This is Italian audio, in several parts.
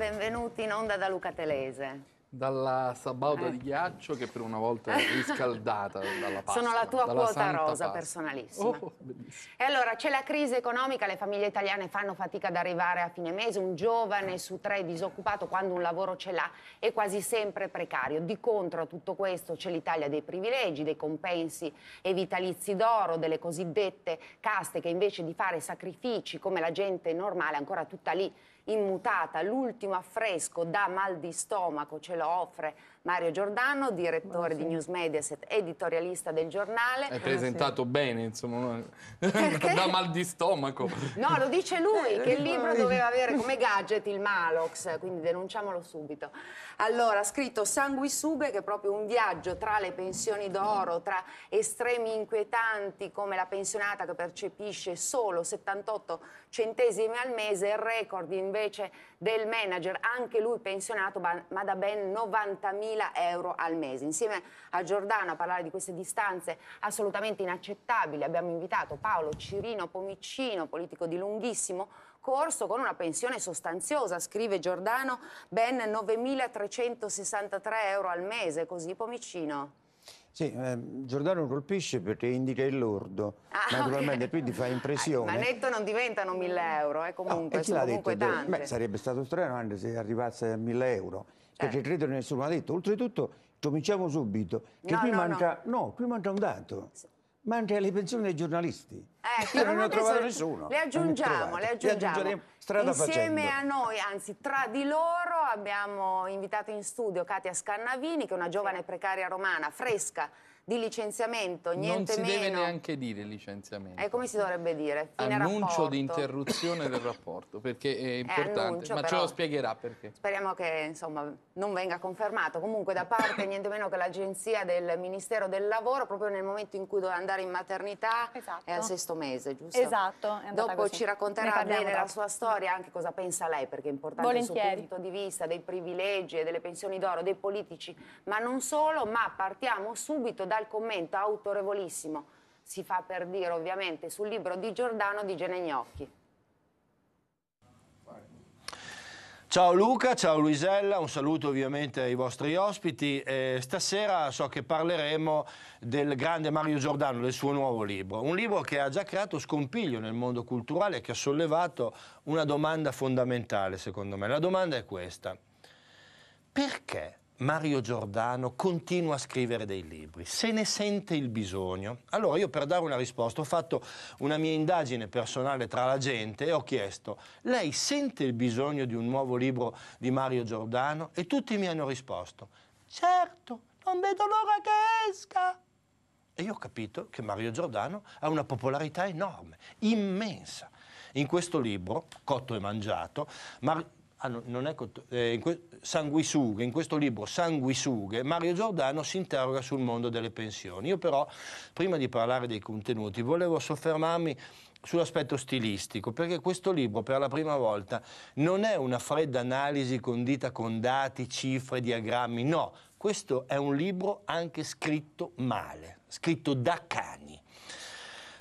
benvenuti in onda da Luca Telese. Dalla sabauda eh. di ghiaccio che per una volta è riscaldata dalla pasta. Sono la tua quota rosa pasta. personalissima. Oh, e allora c'è la crisi economica, le famiglie italiane fanno fatica ad arrivare a fine mese, un giovane su tre è disoccupato quando un lavoro ce l'ha è quasi sempre precario. Di contro a tutto questo c'è l'Italia dei privilegi, dei compensi e vitalizi d'oro, delle cosiddette caste che invece di fare sacrifici come la gente normale ancora tutta lì immutata, l'ultimo affresco da mal di stomaco ce lo offre Mario Giordano, direttore Buonasera. di News Mediaset, editorialista del giornale. Hai presentato Buonasera. bene, insomma, da mal di stomaco. No, lo dice lui, eh, che il libro doveva avere come gadget il Malox, quindi denunciamolo subito. Allora, ha scritto Sanguisughe, che è proprio un viaggio tra le pensioni d'oro, tra estremi inquietanti come la pensionata che percepisce solo 78 centesimi al mese, il record invece del manager, anche lui pensionato, ma da ben 90.000 3.000 euro al mese. Insieme a Giordano a parlare di queste distanze assolutamente inaccettabili abbiamo invitato Paolo Cirino Pomicino, politico di lunghissimo corso con una pensione sostanziosa, scrive Giordano, ben 9.363 euro al mese, così Pomicino. Sì, eh, Giordano colpisce perché indica il lordo, ah, naturalmente okay. quindi fa ah, impressione. Ma netto non diventano 1000 euro, eh, comunque, no, sono comunque detto, beh, sarebbe stato strano anche se arrivasse a 1000 euro perché c'è eh. credo nessuno ha detto. Oltretutto, cominciamo subito, che no, qui, no, manca, no. qui manca un dato, manca le pensioni dei giornalisti. Ecco, Io non, non ho trovato nessuno. Le aggiungiamo, le aggiungiamo. Strada Insieme facendo. a noi, anzi tra di loro, abbiamo invitato in studio Katia Scannavini, che è una giovane precaria romana, fresca, di licenziamento, niente meno. Non si meno. deve neanche dire licenziamento. E eh, come si dovrebbe dire? Fine annuncio rapporto. di interruzione del rapporto, perché è eh, importante. È annuncio, ma ce lo spiegherà perché. Speriamo che, insomma, non venga confermato. Comunque da parte niente meno che l'agenzia del Ministero del Lavoro, proprio nel momento in cui doveva andare in maternità, esatto. è al sesto questo mese, giusto? Esatto. Dopo così. ci racconterà bene la sua storia, anche cosa pensa lei, perché è importante Volentieri. il suo punto di vista dei privilegi e delle pensioni d'oro dei politici, ma non solo, ma partiamo subito dal commento autorevolissimo, si fa per dire ovviamente, sul libro di Giordano di Genegnocchi. Ciao Luca, ciao Luisella, un saluto ovviamente ai vostri ospiti. Eh, stasera so che parleremo del grande Mario Giordano, del suo nuovo libro. Un libro che ha già creato scompiglio nel mondo culturale e che ha sollevato una domanda fondamentale, secondo me. La domanda è questa. Perché Mario Giordano continua a scrivere dei libri, se ne sente il bisogno. Allora io per dare una risposta ho fatto una mia indagine personale tra la gente e ho chiesto, lei sente il bisogno di un nuovo libro di Mario Giordano? E tutti mi hanno risposto, certo, non vedo l'ora che esca. E io ho capito che Mario Giordano ha una popolarità enorme, immensa. In questo libro, Cotto e Mangiato, Mario Ah, no, eh, sanguisughe, in questo libro Sanguisughe, Mario Giordano si interroga sul mondo delle pensioni. Io però, prima di parlare dei contenuti, volevo soffermarmi sull'aspetto stilistico, perché questo libro per la prima volta non è una fredda analisi condita con dati, cifre, diagrammi, no, questo è un libro anche scritto male, scritto da cani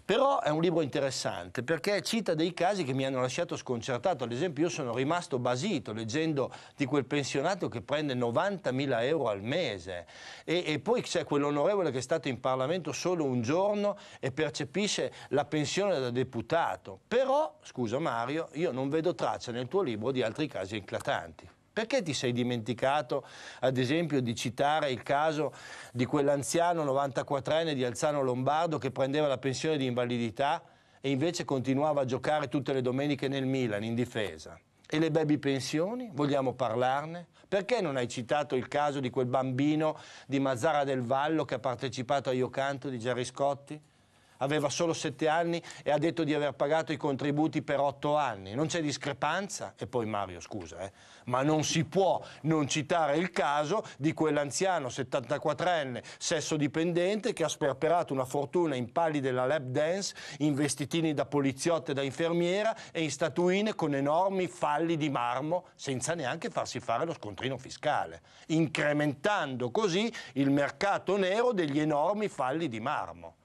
però è un libro interessante perché cita dei casi che mi hanno lasciato sconcertato. Ad esempio io sono rimasto basito leggendo di quel pensionato che prende 90.000 euro al mese e, e poi c'è quell'onorevole che è stato in Parlamento solo un giorno e percepisce la pensione da deputato. Però, scusa Mario, io non vedo traccia nel tuo libro di altri casi eclatanti. Perché ti sei dimenticato, ad esempio, di citare il caso di quell'anziano 94enne di Alzano Lombardo che prendeva la pensione di invalidità e invece continuava a giocare tutte le domeniche nel Milan in difesa? E le baby pensioni? Vogliamo parlarne? Perché non hai citato il caso di quel bambino di Mazzara del Vallo che ha partecipato a Iocanto di Gerry Scotti? aveva solo 7 anni e ha detto di aver pagato i contributi per 8 anni. Non c'è discrepanza? E poi Mario, scusa, eh, ma non si può non citare il caso di quell'anziano 74enne sesso dipendente che ha sperperato una fortuna in pali della lap dance, in vestitini da poliziotta e da infermiera e in statuine con enormi falli di marmo senza neanche farsi fare lo scontrino fiscale, incrementando così il mercato nero degli enormi falli di marmo.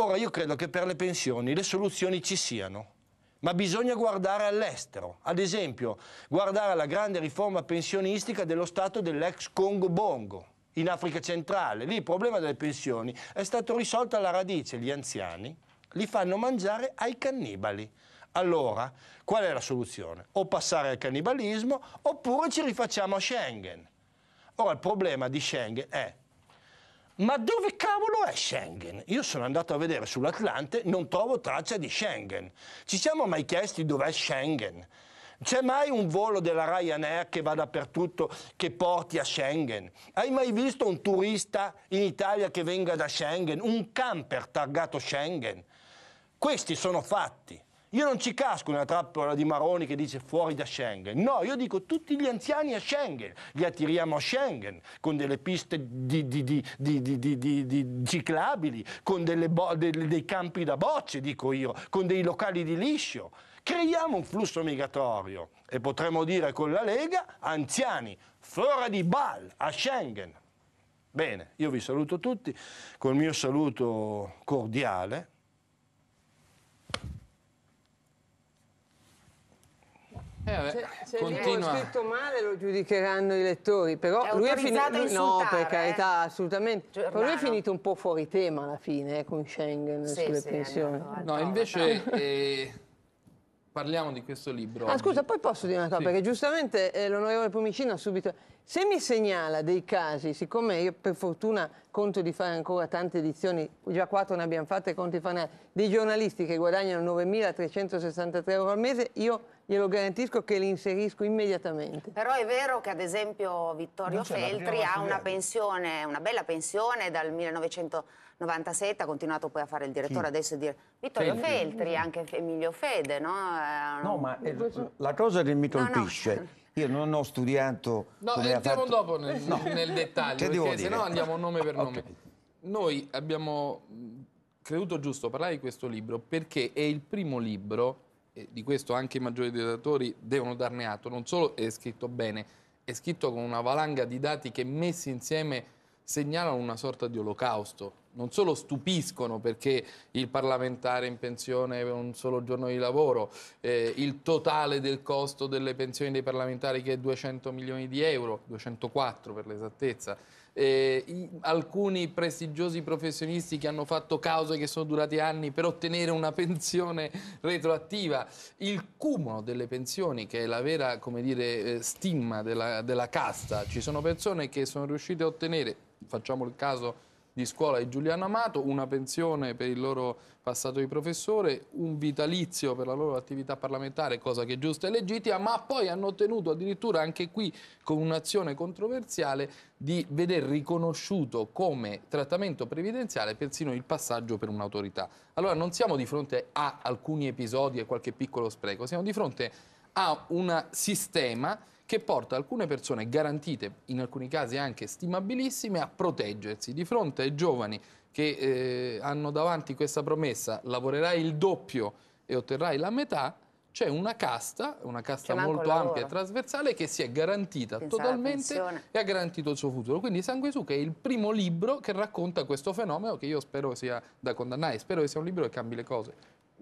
Ora io credo che per le pensioni le soluzioni ci siano. Ma bisogna guardare all'estero, ad esempio guardare alla grande riforma pensionistica dello Stato dell'ex Congo Bongo, in Africa centrale. Lì il problema delle pensioni è stato risolto alla radice, gli anziani li fanno mangiare ai cannibali. Allora, qual è la soluzione? O passare al cannibalismo oppure ci rifacciamo a Schengen. Ora, il problema di Schengen è ma dove cavolo è Schengen? Io sono andato a vedere sull'Atlante, non trovo traccia di Schengen. Ci siamo mai chiesti dov'è Schengen? C'è mai un volo della Ryanair che va dappertutto che porti a Schengen? Hai mai visto un turista in Italia che venga da Schengen? Un camper targato Schengen? Questi sono fatti. Io non ci casco nella trappola di Maroni che dice fuori da Schengen. No, io dico tutti gli anziani a Schengen, li attiriamo a Schengen con delle piste di, di, di, ciclabili, con dei campi da bocce, dico io, con dei locali di liscio. Creiamo un flusso migratorio e potremmo dire con la Lega anziani fuori di bal a Schengen. Bene, io vi saluto tutti col mio saluto cordiale Eh, vabbè, se, se continua. l'ho scritto male lo giudicheranno i lettori, però è lui è finito... no, per carità, eh? assolutamente. Però lui è finito un po' fuori tema alla fine eh, con Schengen sì, sulle sì, pensioni. Eh, no, invece invece parliamo di questo libro. Ah, scusa, poi posso dire una cosa, sì. perché giustamente eh, l'onorevole Pomicino ha subito... Se mi segnala dei casi, siccome io per fortuna conto di fare ancora tante edizioni, già quattro ne abbiamo fatte, conto di fare dei giornalisti che guadagnano 9.363 euro al mese, io glielo garantisco che li inserisco immediatamente. Però è vero che ad esempio Vittorio Feltri ha una pensione, una bella pensione dal 1900 97, ha continuato poi a fare il direttore, Chi? adesso è dire Vittorio Feltri, Feltri anche Emilio Fede, no? Eh, no, ma eh, la cosa che mi colpisce no, no. Io non ho studiato. No, entriamo fatto... dopo nel, no. nel dettaglio, perché se no andiamo nome per ah, nome. Okay. Noi abbiamo creduto giusto parlare di questo libro perché è il primo libro, e di questo anche i maggiori direttori devono darne atto, non solo è scritto bene, è scritto con una valanga di dati che messi insieme segnalano una sorta di olocausto non solo stupiscono perché il parlamentare in pensione per un solo giorno di lavoro, eh, il totale del costo delle pensioni dei parlamentari che è 200 milioni di euro, 204 per l'esattezza, eh, alcuni prestigiosi professionisti che hanno fatto cause che sono durate anni per ottenere una pensione retroattiva, il cumulo delle pensioni che è la vera dire, eh, stima della, della casta, ci sono persone che sono riuscite a ottenere, facciamo il caso di scuola di Giuliano Amato, una pensione per il loro passato di professore, un vitalizio per la loro attività parlamentare, cosa che è giusta e legittima, ma poi hanno ottenuto addirittura anche qui con un'azione controversiale di veder riconosciuto come trattamento previdenziale persino il passaggio per un'autorità. Allora non siamo di fronte a alcuni episodi e qualche piccolo spreco, siamo di fronte a un sistema che porta alcune persone garantite, in alcuni casi anche stimabilissime, a proteggersi di fronte ai giovani che eh, hanno davanti questa promessa lavorerai il doppio e otterrai la metà, c'è una casta, una casta molto ampia e trasversale che si è garantita Pensava totalmente e ha garantito il suo futuro. Quindi che è il primo libro che racconta questo fenomeno che io spero sia da condannare, spero che sia un libro che cambi le cose.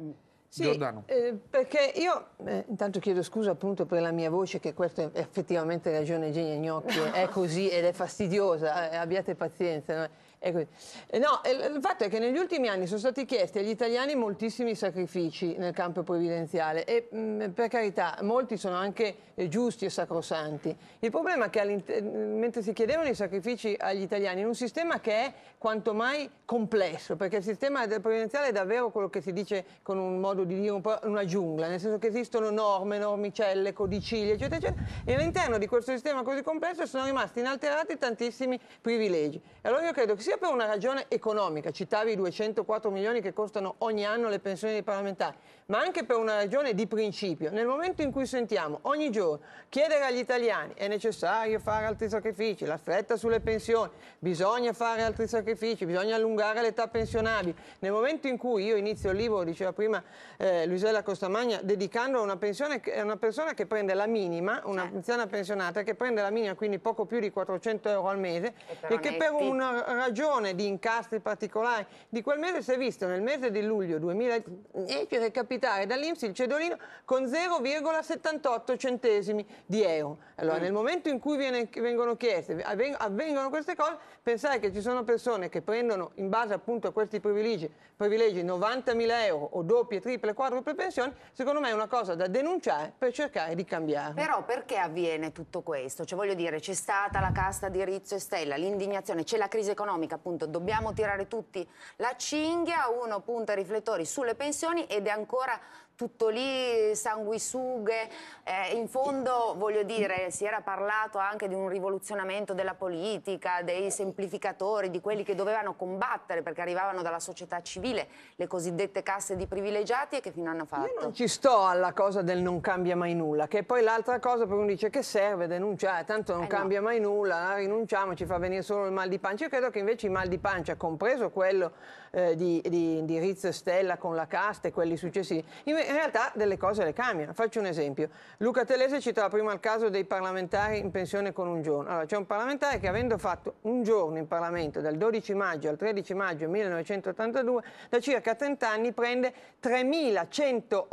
Mm. Sì, eh, perché io eh, intanto chiedo scusa appunto per la mia voce, che questa è effettivamente ragione Genia Gnocchi, è così ed è fastidiosa, eh, abbiate pazienza. Eh, no, eh, il fatto è che negli ultimi anni sono stati chiesti agli italiani moltissimi sacrifici nel campo previdenziale e mh, mm, per carità molti sono anche eh, giusti e sacrosanti. Il problema è che mentre si chiedevano i sacrifici agli italiani in un sistema che è quanto mai complesso, perché il sistema del previdenziale è davvero quello che si dice con un modo di dire un po' una giungla, nel senso che esistono norme, normicelle, codicili, eccetera, eccetera, e all'interno di questo sistema così complesso sono rimasti inalterati tantissimi privilegi. Allora io credo che sia per una ragione economica, citavi i 204 milioni che costano ogni anno le pensioni dei parlamentari, ma anche per una ragione di principio. Nel momento in cui sentiamo ogni giorno chiedere agli italiani è necessario fare altri sacrifici, la fretta sulle pensioni, bisogna fare altri sacrifici, bisogna allungare l'età pensionabile, nel momento in cui io inizio il libro, diceva prima eh, Luisella Costamagna, dedicandolo a una, pensione, a una persona che prende la minima, una certo. anziana pensionata che prende la minima, quindi poco più di 400 euro al mese, e, e che per una ragione stagione di incastri particolari di quel mese si è visto nel mese di luglio 2010 capitare dall'Inps il cedolino con 0,78 centesimi di euro. Allora, mm. nel momento in cui viene, vengono chieste, avvengono queste cose, pensare che ci sono persone che prendono in base appunto a questi privilegi, privilegi 90.000 euro o doppie, triple, quadruple pensioni, secondo me è una cosa da denunciare per cercare di cambiare. Però perché avviene tutto questo? Cioè voglio dire, c'è stata la casta di Rizzo e Stella, l'indignazione, c'è la crisi economica, economica, appunto dobbiamo tirare tutti la cinghia, uno punta i riflettori sulle pensioni ed è ancora tutto lì, sanguisughe, eh, in fondo voglio dire si era parlato anche di un rivoluzionamento della politica, dei semplificatori, di quelli che dovevano combattere perché arrivavano dalla società civile, le cosiddette casse di privilegiati e che fino hanno fatto? Io non ci sto alla cosa del non cambia mai nulla, che poi l'altra cosa per uno dice che serve denunciare, eh, tanto non eh cambia no. mai nulla, eh, rinunciamo, ci fa venire solo il mal di pancia, io credo che invece il mal di pancia, compreso quello eh, di, di, indirizzo stella con la casta e quelli successivi. In, in, realtà delle cose le cambiano. Faccio un esempio. Luca Telese citava prima il caso dei parlamentari in pensione con un giorno. Allora, c'è un parlamentare che avendo fatto un giorno in Parlamento dal 12 maggio al 13 maggio 1982, da circa 30 anni prende 3.108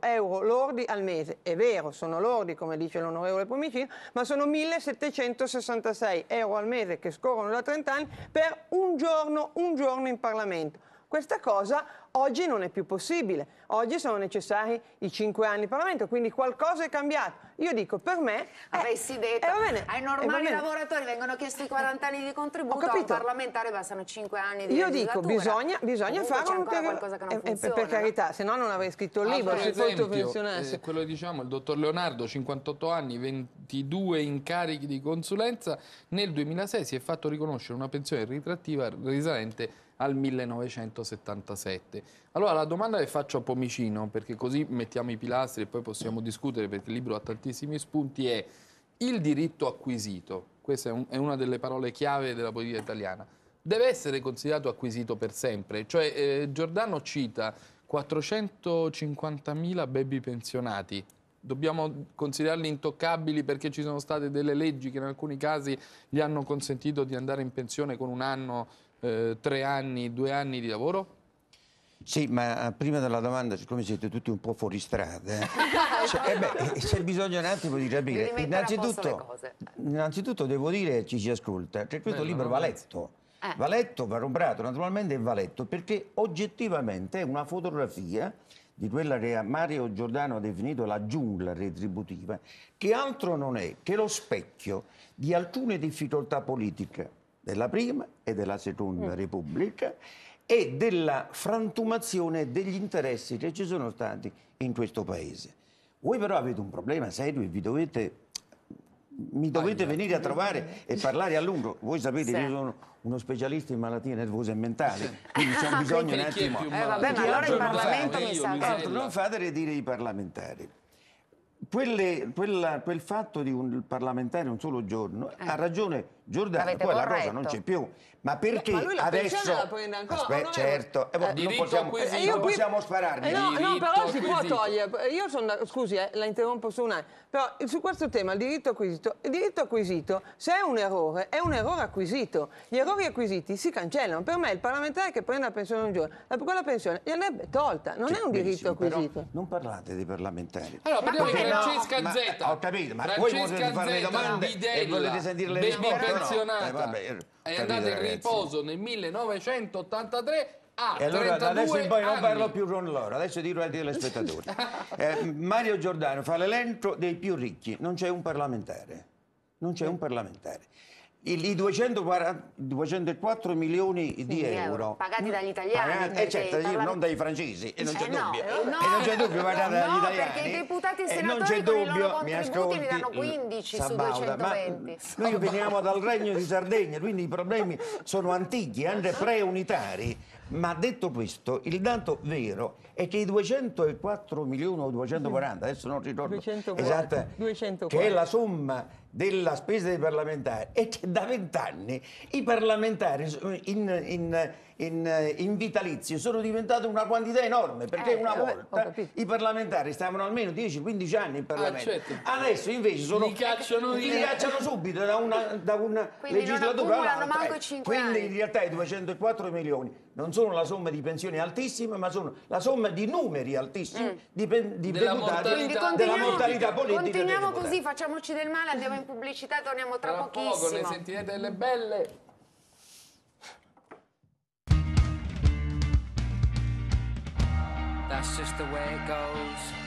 euro lordi al mese. È vero, sono lordi, come dice l'onorevole Pomicino, ma sono 1.766 euro al mese che scorrono da 30 anni per un giorno, un giorno in Parlamento momento. Questa cosa oggi non è più possibile. Oggi sono necessari i cinque anni di Parlamento, quindi qualcosa è cambiato. Io dico, per me... Avessi eh, detto, eh, ai normali eh, lavoratori vengono chiesti 40 anni di contributo, al parlamentare bastano cinque anni di Io dico, bisogna, bisogna fare un ulteriore... qualcosa che non eh, eh, funziona. per carità, se no non avrei scritto il ah, libro, se tutto funzionasse. Eh, quello diciamo, il dottor Leonardo, 58 anni, 22 incarichi di consulenza, nel 2006 si è fatto riconoscere una pensione ritrattiva risalente al 1977. Allora la domanda che faccio a Pomicino, perché così mettiamo i pilastri e poi possiamo discutere, perché il libro ha tantissimi spunti, è il diritto acquisito, questa è, un, è una delle parole chiave della politica italiana, deve essere considerato acquisito per sempre, cioè eh, Giordano cita 450.000 baby pensionati dobbiamo considerarli intoccabili perché ci sono state delle leggi che in alcuni casi gli hanno consentito di andare in pensione con un anno eh, tre anni, due anni di lavoro? Sì, ma eh, prima della domanda, siccome siete tutti un po' fuori strada, eh, cioè, eh, eh c'è bisogno un attimo di capire. Innanzitutto, innanzitutto devo dire a chi ci ascolta che cioè, questo Bello, libro va letto. Eh. Va letto, va comprato, naturalmente va letto, perché oggettivamente è una fotografia di quella che Mario Giordano ha definito la giungla retributiva, che altro non è che lo specchio di alcune difficoltà politiche, della prima e della seconda mm. Repubblica e della frantumazione degli interessi che ci sono stati in questo paese. Voi però avete un problema serio e vi dovete mi dovete venire a trovare e parlare a lungo. Voi sapete che sì. io sono uno specialista in malattie nervose e mentali, quindi c'è bisogno di un attimo. Eh, vabbè, ma allora il Parlamento mi sa. Non fate dire i parlamentari quelle, quella, quel fatto di un parlamentare un solo giorno eh. ha ragione Giordano, Avete poi corretto. la rosa non c'è più. Ma perché Beh, ma adesso la ancora? Aspe- non certo, eh, eh, non possiamo, eh, qui... non possiamo sparargli. Eh, no, no, però si può togliere. Io sono scusi, eh, la interrompo su un attimo. Però su questo tema il diritto acquisito, il diritto acquisito, se è un errore, è un errore acquisito. Gli errori acquisiti si cancellano. Per me il parlamentare che prende la pensione un giorno, quella pensione gli tolta, non cioè, è un diritto acquisito. Non parlate dei parlamentari. Allora, ma perché no? Francesca Z. Eh, ho capito, ma Francesca voi volete fare le domande Vidella, e volete sentire le risposte? pensionata. No? Eh, vabbè, è andata in riposo nel 1983 Ah, e allora da adesso in poi anni. non parlo più con loro, adesso dirò ai telespettatori. eh, Mario Giordano fa l'elenco dei più ricchi, non c'è un parlamentare. Non c'è un parlamentare i 204 milioni di, euro. euro, pagati mm. dagli italiani pagati, eh, certo, parla... non dai francesi e non c'è eh dubbio eh, no. e non c'è dubbio pagati no, dagli italiani perché i deputati e senatori non c'è dubbio, mi ascolti, ne danno 15 Sabauda, su 220 noi veniamo dal regno di Sardegna quindi i problemi sono antichi eh, anche pre-unitari ma detto questo, il dato vero è che i 204 milioni o 240, adesso non ricordo, 240, esatto, 240. che è la somma della spesa dei parlamentari, è che da vent'anni i parlamentari in, in in, eh, in vitalizio sono diventate una quantità enorme perché eh, una eh, volta i parlamentari stavano almeno 10-15 anni in ah, Parlamento. Ah, certo. Adesso invece sono, li, cacciano, eh, li cacciano subito da una, da una legislatura all'altra. Quindi in realtà i 204 milioni non sono la somma di pensioni altissime ma sono la somma di numeri altissimi mm. di, di della, mortalità, della mortalità politica. Continuiamo così, facciamoci del male, andiamo in pubblicità, torniamo tra Tra pochissimo. poco ne sentirete le belle. That's just the way it goes.